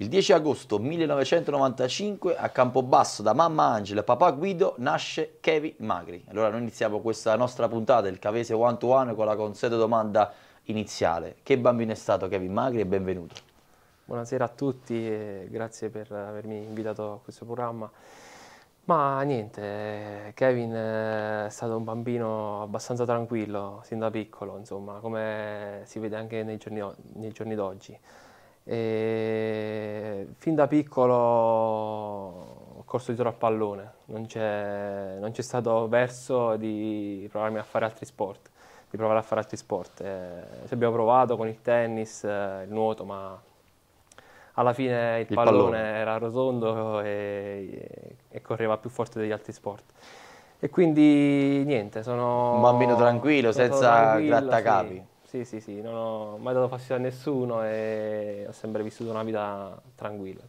Il 10 agosto 1995 a Campobasso da mamma Angela e papà Guido nasce Kevin Magri. Allora noi iniziamo questa nostra puntata del Cavese One to One con la consueta domanda iniziale. Che bambino è stato Kevin Magri e benvenuto. Buonasera a tutti e grazie per avermi invitato a questo programma. Ma niente, Kevin eh, è stato un bambino abbastanza tranquillo sin da piccolo, insomma, come si vede anche nei giorni, nei giorni d'oggi. E fin da piccolo ho corso dietro al pallone, non c'è, stato verso di provarmi a fare altri sport, di provare a fare altri sport. Eh, ci abbiamo provato con il tennis, eh, il nuoto, ma alla fine il, il pallone, pallone, era rotondo e, e, correva più forte degli altri sport. E quindi niente, sono... Un bambino tranquillo, sono senza grattacapi. Sì. Sì, sì, sì, non ho mai dato fastidio a nessuno e ho sempre vissuto una vita tranquilla.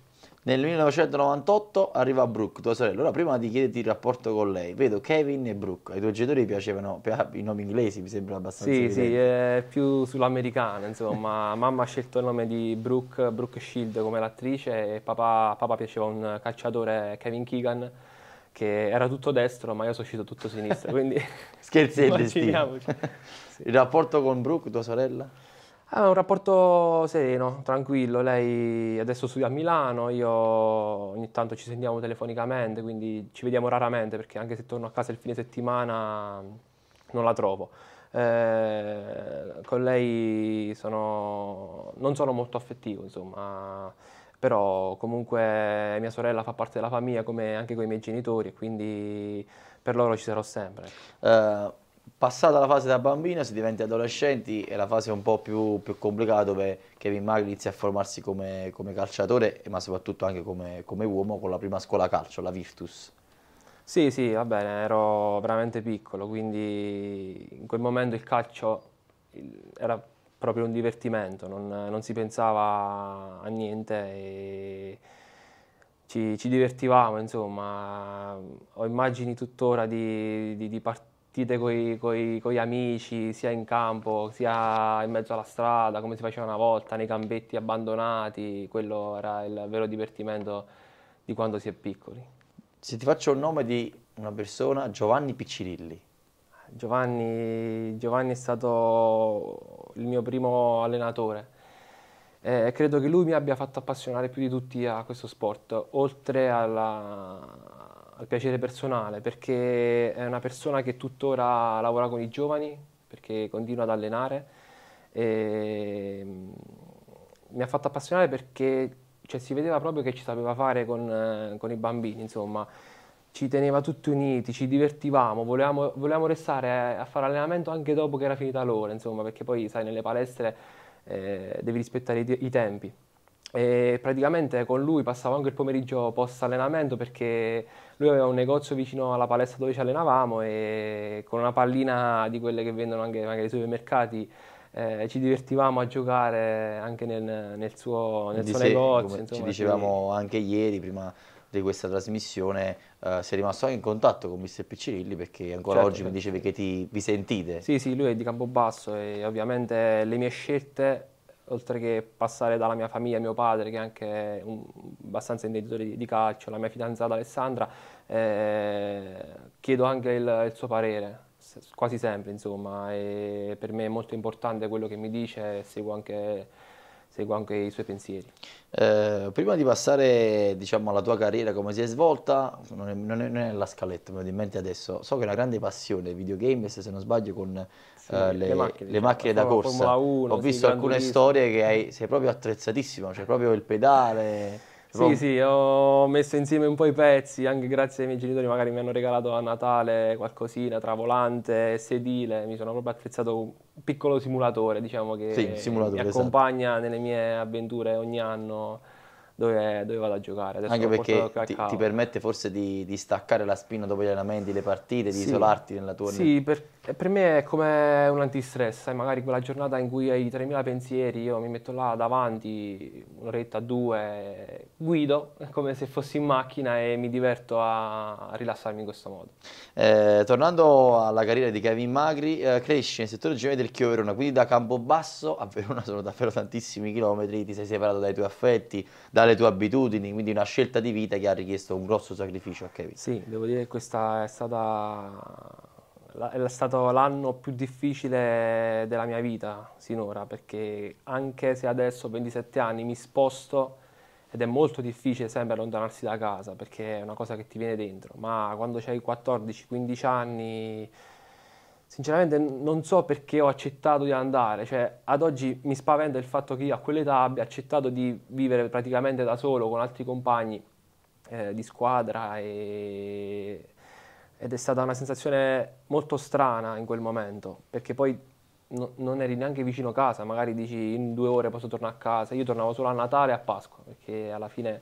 Nel 1998 arriva Brooke, tua sorella. Allora, prima di chiederti il rapporto con lei, vedo Kevin e Brooke. Ai tuoi genitori piacevano i nomi inglesi, mi sembra abbastanza. Sì, evidente. sì, è più sull'americana, insomma. Mamma ha scelto il nome di Brooke, Brooke Shield come l'attrice e papà, papà piaceva un calciatore, Kevin Keegan, che era tutto destro, ma io sono uscito tutto sinistro, quindi... Scherzi e destino. Il rapporto con Brooke, tua sorella? È ah, un rapporto sereno, tranquillo. Lei adesso studia a Milano, io ogni tanto ci sentiamo telefonicamente, quindi ci vediamo raramente perché anche se torno a casa il fine settimana non la trovo. Eh, con lei sono, non sono molto affettivo, insomma, però comunque mia sorella fa parte della famiglia come anche con i miei genitori quindi per loro ci sarò sempre. Uh, passata la fase da bambino si diventa adolescenti e la fase un po' più, più complicata dove Kevin Magri inizia a formarsi come, come, calciatore ma soprattutto anche come, come, uomo con la prima scuola calcio, la Virtus. Sì, sì, va bene, ero veramente piccolo, quindi in quel momento il calcio era proprio un divertimento, non, non si pensava a niente e ci, ci divertivamo, insomma. Ho immagini tuttora di, di, di partite partite con gli amici, sia in campo, sia in mezzo alla strada, come si faceva una volta, nei campetti abbandonati, quello era il vero divertimento di quando si è piccoli. Se ti faccio il nome di una persona, Giovanni Piccirilli. Giovanni, Giovanni è stato il mio primo allenatore. Eh, credo che lui mi abbia fatto appassionare più di tutti a questo sport, oltre alla, al piacere personale, perché è una persona che tuttora lavora con i giovani, perché continua ad allenare. E mm, mi ha fatto appassionare perché cioè, si vedeva proprio che ci sapeva fare con, eh, con i bambini, insomma ci teneva tutti uniti, ci divertivamo, volevamo, volevamo, restare a fare allenamento anche dopo che era finita l'ora, insomma, perché poi, sai, nelle palestre eh, devi rispettare i, i, tempi. E praticamente con lui passavo anche il pomeriggio post allenamento perché lui aveva un negozio vicino alla palestra dove ci allenavamo e con una pallina di quelle che vendono anche magari ai supermercati eh, ci divertivamo a giocare anche nel, nel suo, nel suo se, negozio. Insomma, ci dicevamo anche ieri prima di questa trasmissione eh, sei rimasto anche in contatto con Mr. Piccirilli perché ancora certo, oggi certo. mi dicevi certo. che ti, vi sentite. Sì, sì, lui è di Campobasso e ovviamente le mie scelte oltre che passare dalla mia famiglia, mio padre che è anche un, abbastanza intenditore di, di, calcio, la mia fidanzata Alessandra, eh, chiedo anche il, il, suo parere, quasi sempre insomma, e per me è molto importante quello che mi dice e seguo anche, seguo anche i suoi pensieri. Eh, prima di passare diciamo, alla tua carriera, come si è svolta, non è, non è, non è la scaletta, mi viene in mente adesso, so che è una grande passione, videogames se non sbaglio con le, le, macchine, le cioè, macchine da corsa. 1, Ho visto alcune storie che hai, sei proprio attrezzatissimo, cioè proprio il pedale. Sì, sì, ho messo insieme un po' i pezzi, anche grazie ai miei genitori magari mi hanno regalato a Natale qualcosina tra volante, e sedile, mi sono proprio attrezzato un piccolo simulatore, diciamo che sì, simulatore, mi esatto. accompagna esatto. nelle mie avventure ogni anno dove, dove vado a giocare. Adesso Anche perché ti, ti, permette forse di, di, staccare la spina dopo gli allenamenti, le partite, sì. di isolarti nella tua... Sì, per, eh, per me è come un antistress, sai, magari quella giornata in cui hai 3.000 pensieri, io mi metto là davanti, un'oretta, due, guido come se fossi in macchina e mi diverto a, a rilassarmi in questo modo. Eh, tornando alla carriera di Kevin Magri, eh, cresce nel settore giovanile del Chio Verona, quindi da Campobasso a Verona sono davvero tantissimi chilometri, ti sei separato dai tuoi affetti, dalle le tue abitudini, quindi una scelta di vita che ha richiesto un grosso sacrificio a Kevin. Sì, devo dire che questa è stata è stato l'anno più difficile della mia vita sinora, perché anche se adesso ho 27 anni mi sposto ed è molto difficile sempre allontanarsi da casa, perché è una cosa che ti viene dentro, ma quando hai 14-15 anni sinceramente non so perché ho accettato di andare, cioè ad oggi mi spaventa il fatto che io a quell'età abbia accettato di vivere praticamente da solo con altri compagni eh, di squadra e... ed è stata una sensazione molto strana in quel momento, perché poi no, non eri neanche vicino a casa, magari dici in due ore posso tornare a casa, io tornavo solo a Natale e a Pasqua, perché alla fine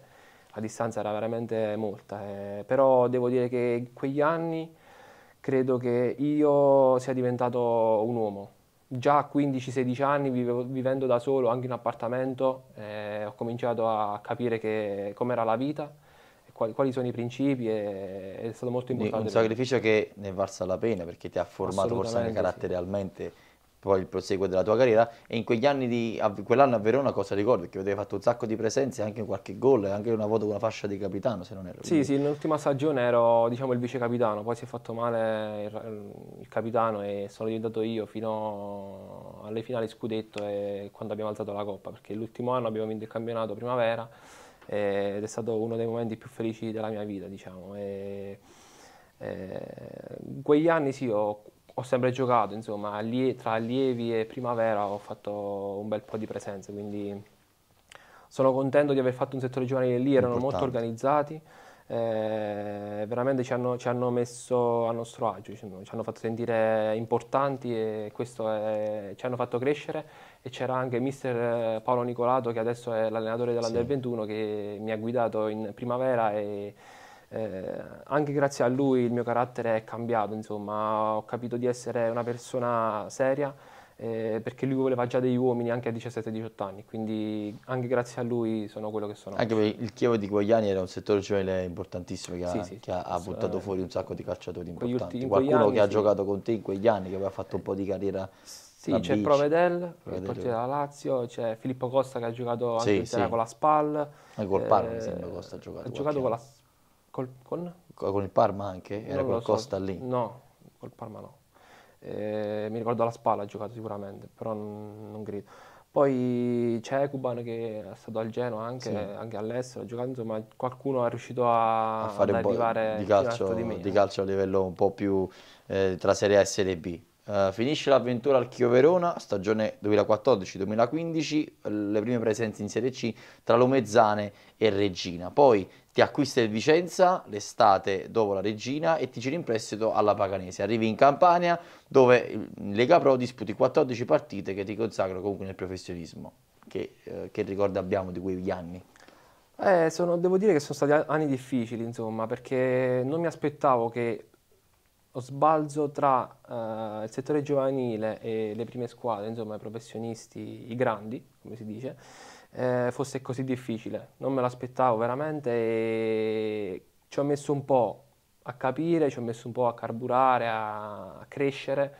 la distanza era veramente molta, eh. però devo dire che in quegli anni credo che io sia diventato un uomo. Già a 15-16 anni, vivevo, vivendo da solo, anche in appartamento, eh, ho cominciato a capire com'era la vita, quali, quali, sono i principi e è stato molto importante. Un sacrificio che ne è valsa la pena perché ti ha formato forse anche caratterialmente. Sì poi il proseguo della tua carriera e in quegli anni di a, quell'anno a Verona cosa ricordi? Che avevi fatto un sacco di presenze, anche qualche gol e anche una volta con la fascia di capitano se non erro. Sì, sì, nell'ultima stagione ero diciamo il vice capitano, poi si è fatto male il, il, capitano e sono diventato io fino alle finali scudetto e quando abbiamo alzato la coppa, perché l'ultimo anno abbiamo vinto il campionato primavera eh, ed è stato uno dei momenti più felici della mia vita, diciamo. E, e, eh, quegli anni sì, ho ho sempre giocato, insomma, allie tra allievi e primavera ho fatto un bel po' di presenze, quindi sono contento di aver fatto un settore giovanile lì, erano Importante. molto organizzati, eh, veramente ci hanno, ci hanno, messo a nostro agio, ci hanno fatto sentire importanti e questo è, ci hanno fatto crescere e c'era anche mister Paolo Nicolato che adesso è l'allenatore dell'Under sì. 21 che mi ha guidato in primavera e eh, anche grazie a lui il mio carattere è cambiato, insomma, ho capito di essere una persona seria eh, perché lui voleva già degli uomini anche a 17-18 anni, quindi anche grazie a lui sono quello che sono. Anche perché il Chievo di quegli anni era un settore giovanile cioè, importantissimo che, ha, sì, sì, ha buttato fuori un sacco di calciatori importanti. Ultimi, Qualcuno anni, che sì. ha giocato con te in quegli anni, che aveva fatto un po' di carriera sì, c'è Provedel, Provedel, il portiere della Lazio, c'è Filippo Costa che ha giocato anche sì, sì. con la SPAL. Anche col Parma, eh, mi sembra Costa ha giocato. Ha giocato con la, Col, con? con il Parma anche? Era non col Costa so. lì? No, col Parma no. Eh, mi ricordo alla Spalla ha giocato sicuramente, però non, non grido. Poi c'è Cuban che è stato al Genoa anche, sì. anche all'estero, ha giocato, insomma qualcuno è riuscito a, a fare un po' di calcio, di, di calcio, a livello un po' più eh, tra Serie A e Serie B. Uh, finisce l'avventura al Chio Verona, stagione 2014-2015, le prime presenze in Serie C tra Lomezzane e Regina. Poi ti acquista il Vicenza l'estate dopo la Regina e ti giri in prestito alla Paganese. Arrivi in Campania dove in Lega Pro disputi 14 partite che ti consacrano comunque nel professionismo. Che, eh, che ricordo abbiamo di quegli anni? Eh, sono, devo dire che sono stati anni difficili, insomma, perché non mi aspettavo che lo sbalzo tra eh, il settore giovanile e le prime squadre, insomma, i professionisti, i grandi, come si dice, eh, fosse così difficile, non me l'aspettavo veramente e ci ho messo un po' a capire, ci ho messo un po' a carburare, a, a crescere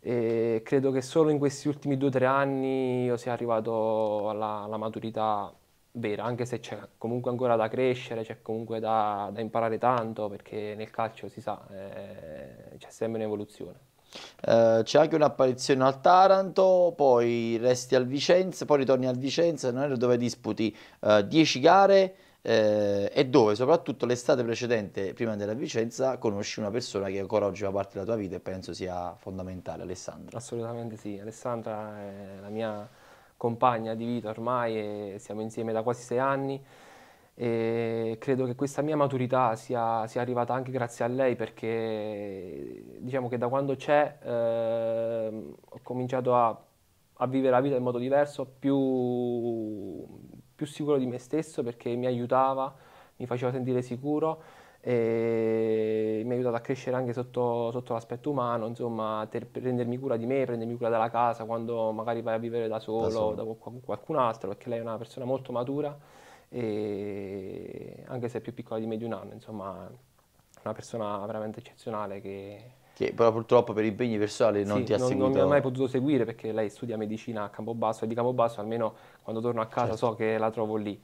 e credo che solo in questi ultimi due o tre anni io sia arrivato alla, alla maturità vera, anche se c'è comunque ancora da crescere, c'è comunque da, da, imparare tanto, perché nel calcio si sa, eh, c'è sempre un'evoluzione. Eh, c'è anche un'apparizione al Taranto, poi resti al Vicenza, poi ritorni al Vicenza, non dove disputi 10 eh, gare eh, e dove soprattutto l'estate precedente, prima della Vicenza, conosci una persona che ancora oggi fa parte della tua vita e penso sia fondamentale, Alessandra. Assolutamente sì, Alessandra è la mia compagna di vita ormai e siamo insieme da quasi sei anni e credo che questa mia maturità sia, sia, arrivata anche grazie a lei perché diciamo che da quando c'è eh, ho cominciato a, a, vivere la vita in modo diverso, più, più, sicuro di me stesso perché mi aiutava, mi faceva sentire sicuro e mi ha aiutato a crescere anche sotto, sotto l'aspetto umano, insomma, per prendermi cura di me, prendermi cura della casa quando magari vai a vivere da solo, da, solo. da qualcun altro perché lei è una persona molto matura e anche se è più piccola di me di un anno, insomma una persona veramente eccezionale che... Che però purtroppo per impegni personali non sì, ti ha non, seguito. Non mi ha mai potuto seguire perché lei studia medicina a Campobasso e di Campobasso almeno quando torno a casa certo. so che la trovo lì.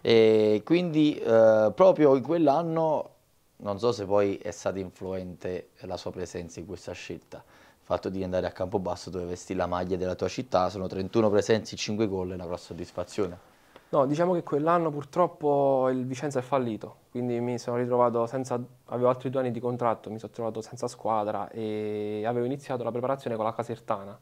E quindi eh, proprio in quell'anno non so se poi è stata influente la sua presenza in questa scelta. Il fatto di andare a Campobasso dove vesti la maglia della tua città, sono 31 presenze, 5 gol e una grossa soddisfazione. No, diciamo che quell'anno purtroppo il Vicenza è fallito, quindi mi sono ritrovato senza, avevo altri due anni di contratto, mi sono trovato senza squadra e avevo iniziato la preparazione con la Casertana,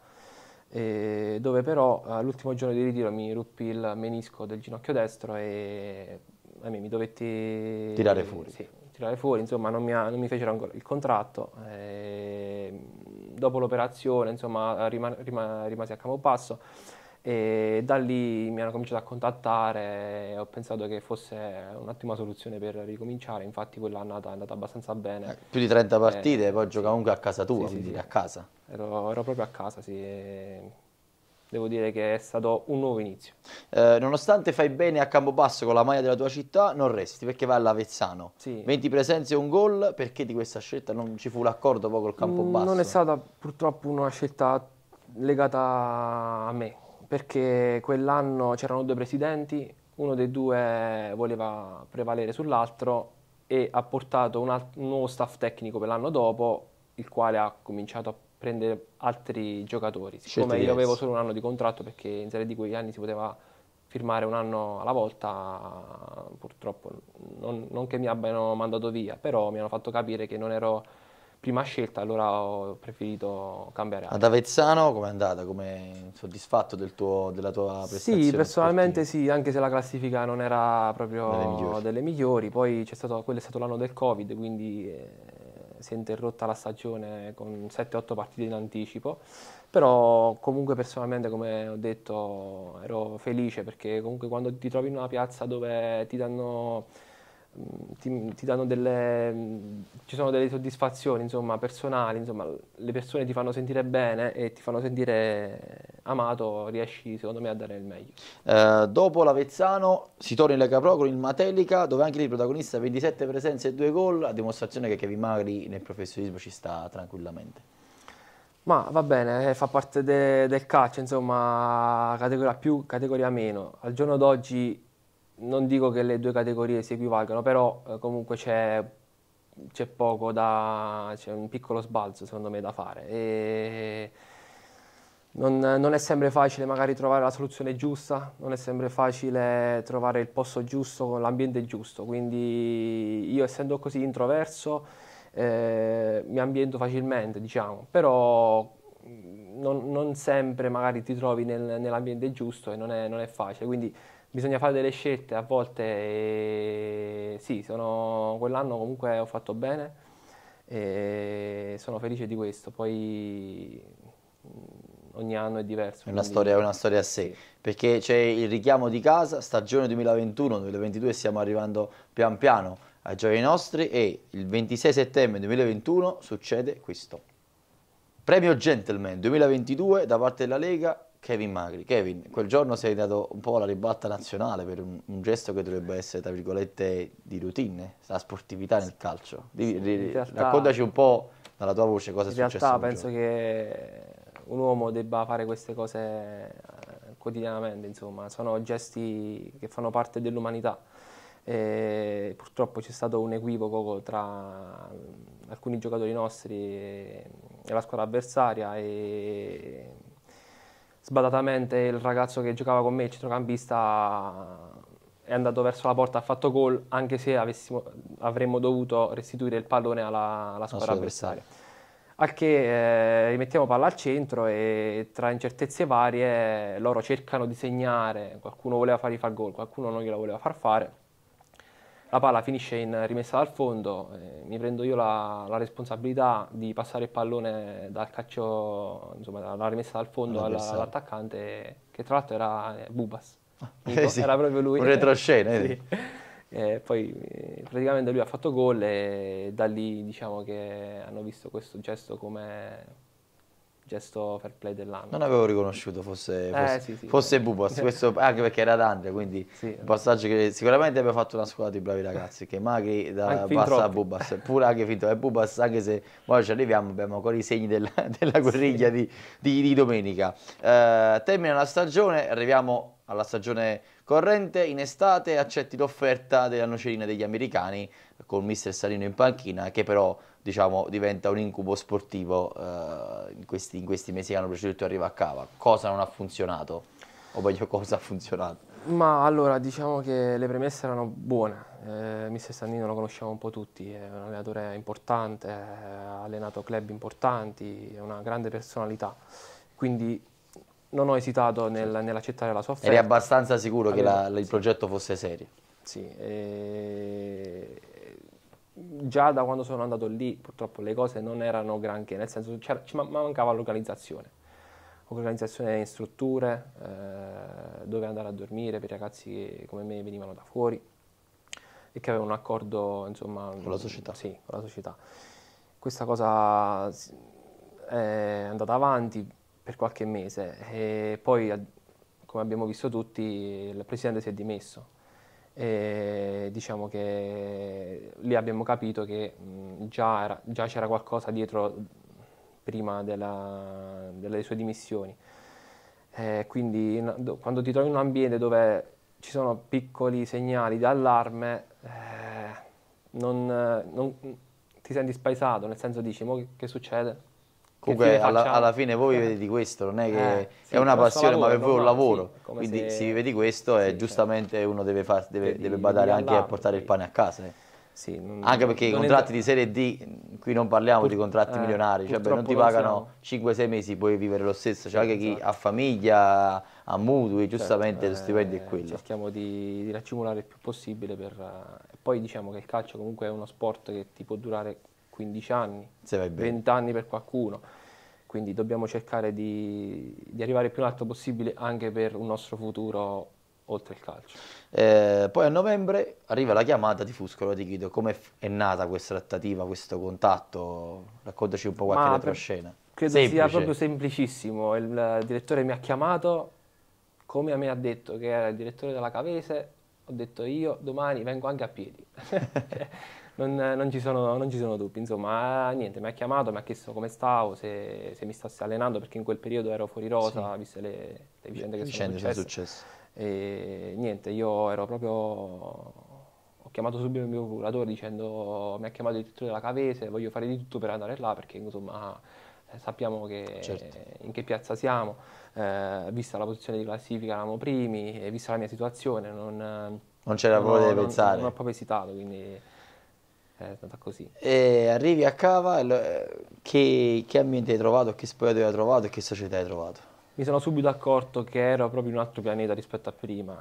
dove però eh, all'ultimo giorno di ritiro mi ruppi il menisco del ginocchio destro e a mi dovetti tirare fuori. Sì, tirare fuori, insomma non mi, non mi fecero ancora il contratto. Ehm, dopo l'operazione insomma, rimane, rimane, rimasi a capo Camopasso e da lì mi hanno cominciato a contattare e ho pensato che fosse un'ottima soluzione per ricominciare, infatti quell'annata è andata abbastanza bene. Eh, più di 30 eh, partite, eh, poi gioca comunque a casa tua, sì, sì, sì. a casa. Ero, ero, proprio a casa, sì. E devo dire che è stato un nuovo inizio. Eh, nonostante fai bene a Campobasso con la maglia della tua città, non resti perché vai all'Avezzano. Sì. 20 presenze e un gol, perché di questa scelta non ci fu l'accordo poi col Campobasso? Mm, non è stata purtroppo una scelta legata a me, perché quell'anno c'erano due presidenti, uno dei due voleva prevalere sull'altro e ha portato un, alt- un nuovo staff tecnico per l'anno dopo, il quale ha cominciato a prendere altri giocatori. Siccome io avevo solo un anno di contratto perché in Serie D quegli anni si poteva firmare un anno alla volta, purtroppo non, non che mi abbiano mandato via, però mi hanno fatto capire che non ero prima scelta, allora ho preferito cambiare Ad Avezzano com'è andata? Come soddisfatto del tuo, della tua prestazione? Sì, personalmente sportiva? sì, anche se la classifica non era proprio delle migliori. Delle migliori. Poi c'è stato, quello è stato l'anno del Covid, quindi eh, si è interrotta la stagione con 7-8 partite in anticipo. Però comunque personalmente, come ho detto, ero felice perché comunque quando ti trovi in una piazza dove ti danno ti, ti danno delle, ci sono delle soddisfazioni insomma, personali, insomma, le persone ti fanno sentire bene e ti fanno sentire amato, riesci secondo me a dare il meglio. Eh, dopo l'Avezzano si torna in Lega Pro con il Matelica dove anche lì il protagonista 27 presenze e 2 gol, a dimostrazione che Kevin Magri nel professionismo ci sta tranquillamente. Ma va bene, eh, fa parte de, del calcio, insomma, categoria più, categoria meno. Al giorno d'oggi non dico che le due categorie si equivalgano, però eh, comunque c'è, c'è poco da. c'è un piccolo sbalzo secondo me da fare. E non, non, è sempre facile magari trovare la soluzione giusta, non è sempre facile trovare il posto giusto con l'ambiente giusto. Quindi io essendo così introverso eh, mi ambiento facilmente, diciamo, però mm, non, non sempre magari ti trovi nel, nell'ambiente giusto e non è, non è facile. Quindi bisogna fare delle scelte a volte e sì, sono, quell'anno comunque ho fatto bene e sono felice di questo, poi mm, ogni anno è diverso. È una, storia, è una storia, a sé, perché c'è il richiamo di casa, stagione 2021-2022 stiamo arrivando pian piano ai giorni nostri e il 26 settembre 2021 succede questo. Premio Gentleman 2022 da parte della Lega Kevin Magri. Kevin, quel giorno sei dato un po' alla ribalta nazionale per un, un gesto che dovrebbe essere, tra virgolette, di routine, la sportività nel calcio. Di, sì, di, realtà, raccontaci un po' dalla tua voce cosa è successo. In realtà penso giorno. che un uomo debba fare queste cose eh, quotidianamente, insomma, sono gesti che fanno parte dell'umanità. E purtroppo c'è stato un equivoco tra mm, alcuni giocatori nostri e la squadra avversaria e sbadatamente il ragazzo che giocava con me, il centrocampista, è andato verso la porta, ha fatto gol, anche se avessimo, avremmo dovuto restituire il pallone alla, alla squadra avversaria. Al che eh, rimettiamo palla al centro e tra incertezze varie loro cercano di segnare, qualcuno voleva fargli far gol, qualcuno non gliela voleva far fare la palla finisce in rimessa dal fondo, eh, mi prendo io la, la, responsabilità di passare il pallone dal calcio, insomma, dalla rimessa dal fondo all'attaccante, che tra l'altro era eh, Bubas. Ah, eh sì, era proprio lui. Un retroscena. Eh, sì. eh, poi eh, praticamente lui ha fatto gol e da lì diciamo che hanno visto questo gesto come gesto fair play dell'anno. Non avevo riconosciuto fosse, eh, fosse, eh, sì, sì, fosse sì. Bubas, questo, anche perché era Dante, quindi un passaggio che sicuramente abbiamo fatto una squadra di bravi ragazzi, che magari da, passa a Bubas, pure anche finto è Bubas, anche se poi ci arriviamo, abbiamo ancora i segni della, della guerriglia di, di, di, domenica. Eh, termina la stagione, arriviamo alla stagione corrente in estate accetti l'offerta della nocerina degli americani con mister Salino in panchina che però diciamo, diventa un incubo sportivo eh, in, questi, in, questi, mesi che hanno preceduto arriva a Cava. Cosa non ha funzionato? O meglio cosa ha funzionato? Ma allora diciamo che le premesse erano buone, eh, mister Sandino lo conosciamo un po' tutti, è un allenatore importante, ha allenato club importanti, è una grande personalità, quindi non ho esitato nel, certo. nell'accettare la sua offerta. Eri abbastanza sicuro che la, il sì. progetto fosse serio? Sì, e... Eh, già da quando sono andato lì purtroppo le cose non erano granché, nel senso ci mancava l'organizzazione. Organizzazione in strutture, eh, dove andare a dormire per i ragazzi che come me venivano da fuori e che avevano un accordo insomma, con la società. Sì, con la società. Questa cosa è andata avanti, per qualche mese e poi, come abbiamo visto tutti, il presidente si è dimesso. E diciamo che lì abbiamo capito che mh, già, c'era qualcosa dietro prima della, delle sue dimissioni. E quindi quando ti trovi in un ambiente dove ci sono piccoli segnali di allarme, eh, non, non, ti senti spaesato, nel senso dici, che succede? Comunque alla, alla, fine voi vivete eh. di questo, non è eh, che eh, sì, è una passione lavoro, ma per voi è un lavoro, sì, quindi se... si di questo e sì, certo. giustamente certo. uno deve, far, deve, deve badare anche a portare il pane a casa. Eh. Non, anche perché i contratti è... di serie D, qui non parliamo Pur... di contratti eh, milionari, cioè beh, non ti pagano 5-6 mesi, puoi vivere lo stesso, c'è cioè, anche chi esatto. ha famiglia, ha mutui, certo, giustamente certo, lo stipendio è quello. Cerchiamo di, di raccimolare il più possibile per... poi diciamo che il calcio comunque è uno sport che ti può durare 15 anni, 20 anni per qualcuno. Quindi dobbiamo cercare di, di arrivare il più in alto possibile anche per un nostro futuro oltre il calcio. Eh, poi a novembre arriva la chiamata di Fuscolo, ti chiedo come è nata questa trattativa, questo contatto, raccontaci un po' qualche altra scena. Credo Semplice. sia proprio semplicissimo, il direttore mi ha chiamato, come mi ha detto che era il direttore della Cavese, ho detto io domani vengo anche a piedi. non, non, ci sono, non, ci sono, dubbi, insomma, ah, niente, mi ha chiamato, mi ha chiesto come stavo, se, se mi stassi allenando, perché in quel periodo ero fuori rosa, sì. viste le, le, vicende che vicende sono successe. E niente, io ero proprio... ho chiamato subito il mio curatore dicendo mi ha chiamato il direttore della Cavese, voglio fare di tutto per andare là, perché insomma eh, sappiamo che, certo. in che piazza siamo, eh, vista la posizione di classifica eravamo primi, e vista la mia situazione non... Non c'era proprio da pensare. Non ho proprio esitato, quindi è stata così. E arrivi a Cava, eh, che, che ambiente hai trovato, che spogliatoio hai trovato e che società hai trovato? Mi sono subito accorto che ero proprio in un altro pianeta rispetto a prima,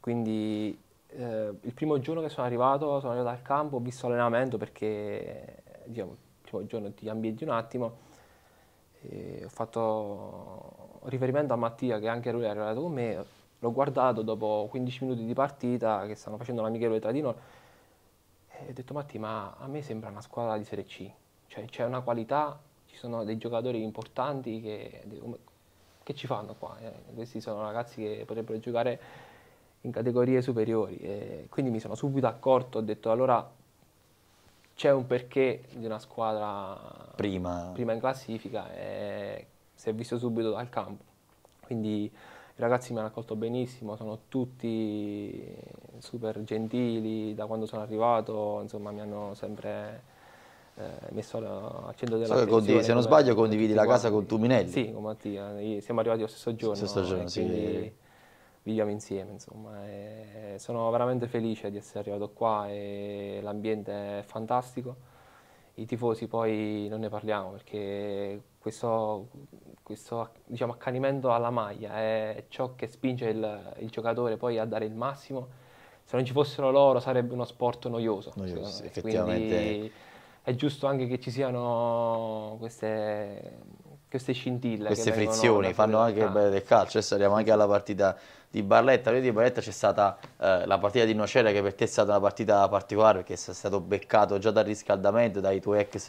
quindi eh, il primo giorno che sono arrivato, sono arrivato al campo, ho visto l'allenamento perché, diciamo, il primo giorno ti ambienti un attimo, ho fatto riferimento a Mattia che anche lui è arrivato con me, l'ho guardato dopo 15 minuti di partita che stanno facendo l'amichevole tra di noi, ho detto Matti, ma a me sembra una squadra di Serie C, cioè c'è una qualità, ci sono dei giocatori importanti che, che ci fanno qua, eh? questi sono ragazzi che potrebbero giocare in categorie superiori. E quindi mi sono subito accorto, ho detto allora c'è un perché di una squadra prima, prima in classifica e eh, si è visto subito dal campo. Quindi ragazzi mi hanno accolto benissimo, sono tutti super gentili da quando sono arrivato, insomma mi hanno sempre eh, messo al centro della so condiv- Se non sbaglio condividi la casa con Tuminelli. Sì, con Mattia, siamo arrivati lo stesso giorno, stesso giorno sì. quindi viviamo insieme insomma. E sono veramente felice di essere arrivato qua e l'ambiente è fantastico. I tifosi poi non ne parliamo perché questo, questo diciamo, accanimento alla maglia è ciò che spinge il, il, giocatore poi a dare il massimo. Se non ci fossero loro sarebbe uno sport noioso. noioso effettivamente. Quindi è giusto anche che ci siano queste, queste scintille. Queste frizioni fanno anche il bello del calcio. Adesso arriviamo anche alla partita di Barletta, lui di Barletta c'è stata eh, la partita di Nocera che per te è stata una partita particolare perché sei stato beccato già dal riscaldamento dai tuoi ex,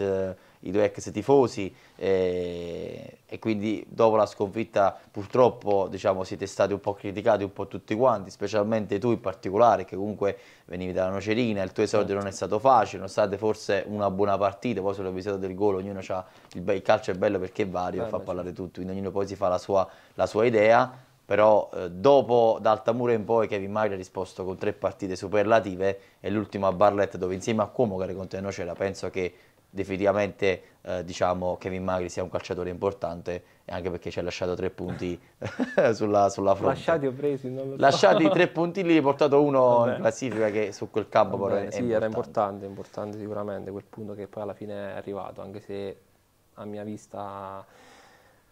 i tuoi ex tifosi eh, e quindi dopo la sconfitta purtroppo diciamo, siete stati un po' criticati un po' tutti quanti, specialmente tu in particolare che comunque venivi dalla Nocerina, il tuo esordio non è certo. stato facile, nonostante state forse una buona partita, poi sull'episodio del gol ognuno ha il, il, calcio è bello perché è vario, Beh, fa beh, parlare tutto, quindi ognuno poi si fa la sua, la sua idea però eh, dopo D'Altamura in poi Kevin Magri ha risposto con tre partite superlative e l'ultimo a Barletta dove insieme a Cuomo che era contro Nocera penso che definitivamente eh, diciamo Kevin Magri sia un calciatore importante anche perché ci ha lasciato tre punti sulla, sulla fronte lasciati o presi non lo lasciati tre punti lì portato uno Vabbè. in classifica che su quel campo Vabbè, però è, sì, importante. era importante importante sicuramente quel punto che poi alla fine è arrivato anche se a mia vista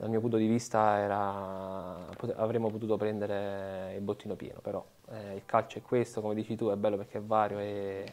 dal mio punto di vista era, avremmo potuto prendere il bottino pieno, però eh, il calcio è questo, come dici tu, è bello perché è vario e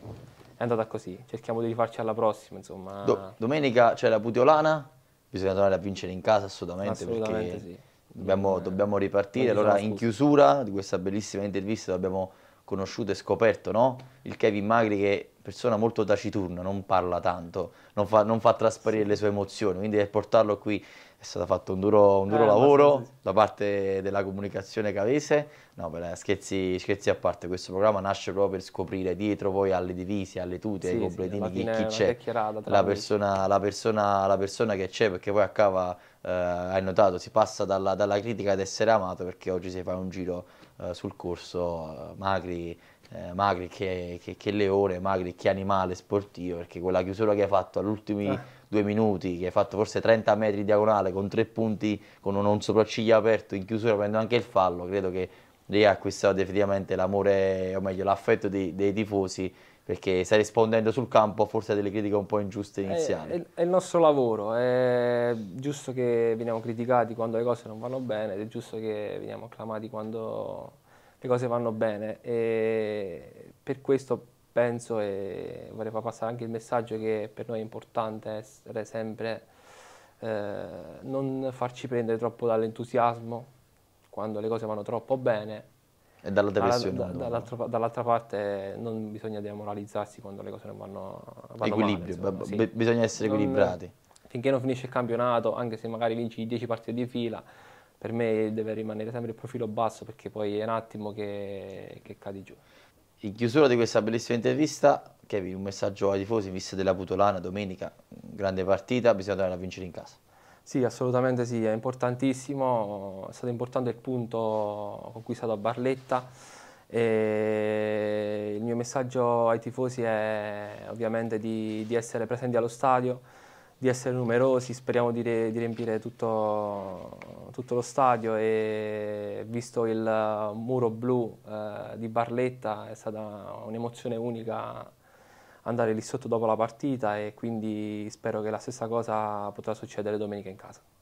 è andata così, cerchiamo di rifarci alla prossima. Insomma. Do domenica c'è la Puteolana, bisogna tornare a vincere in casa assolutamente, assolutamente perché sì. dobbiamo, dobbiamo ripartire, allora in chiusura di questa bellissima intervista dobbiamo conosciuto e scoperto, no? Il Kevin Magri che è persona molto taciturna, non parla tanto, non fa, non fa trasparire le sue emozioni, quindi portarlo qui è stato fatto un duro, un duro eh, lavoro da parte della comunicazione cavese, no beh, scherzi, scherzi, a parte, questo programma nasce proprio per scoprire dietro poi alle divise, alle tute, sì, ai completini sì, chi, chi c'è, la persona, la, persona, la persona che c'è, perché poi accava eh, hai notato, si passa dalla, dalla, critica ad essere amato perché oggi si fa un giro eh, sul corso eh, Magri, eh, Magri che, che, che, leone, Magri che animale sportivo, perché quella chiusura che hai fatto agli all'ultimi eh. due minuti, che hai fatto forse 30 metri diagonale con tre punti, con un, un sopracciglio aperto in chiusura, prendo anche il fallo, credo che lì ha acquistato definitivamente l'amore, o meglio l'affetto dei, dei tifosi perché stai rispondendo sul campo forse a delle critiche un po' ingiuste eh, iniziali. È, è, è, il nostro lavoro, è giusto che veniamo criticati quando le cose non vanno bene ed è giusto che veniamo acclamati quando le cose vanno bene e per questo penso e vorrei far passare anche il messaggio che per noi è importante essere sempre, eh, non farci prendere troppo dall'entusiasmo quando le cose vanno troppo bene e dalla depressione. Alla, da, dall'altra, dall'altra, parte non bisogna demoralizzarsi quando le cose non vanno, vanno Equilibrio, male, b- sì. bisogna essere non, equilibrati. Finché non finisce il campionato, anche se magari vinci 10 partite di fila, per me deve rimanere sempre il profilo basso perché poi è un attimo che, che cadi giù. In chiusura di questa bellissima intervista, Kevin, un messaggio ai tifosi, vista della Putolana domenica, grande partita, bisogna andare a vincere in casa. Sì, assolutamente sì, è importantissimo, è stato importante il punto conquistato a Barletta. E il mio messaggio ai tifosi è ovviamente di, di essere presenti allo stadio, di essere numerosi, speriamo di, re, di riempire tutto, tutto, lo stadio e visto il muro blu eh, di Barletta è stata un'emozione unica andare lì sotto dopo la partita e quindi spero che la stessa cosa potrà succedere domenica in casa.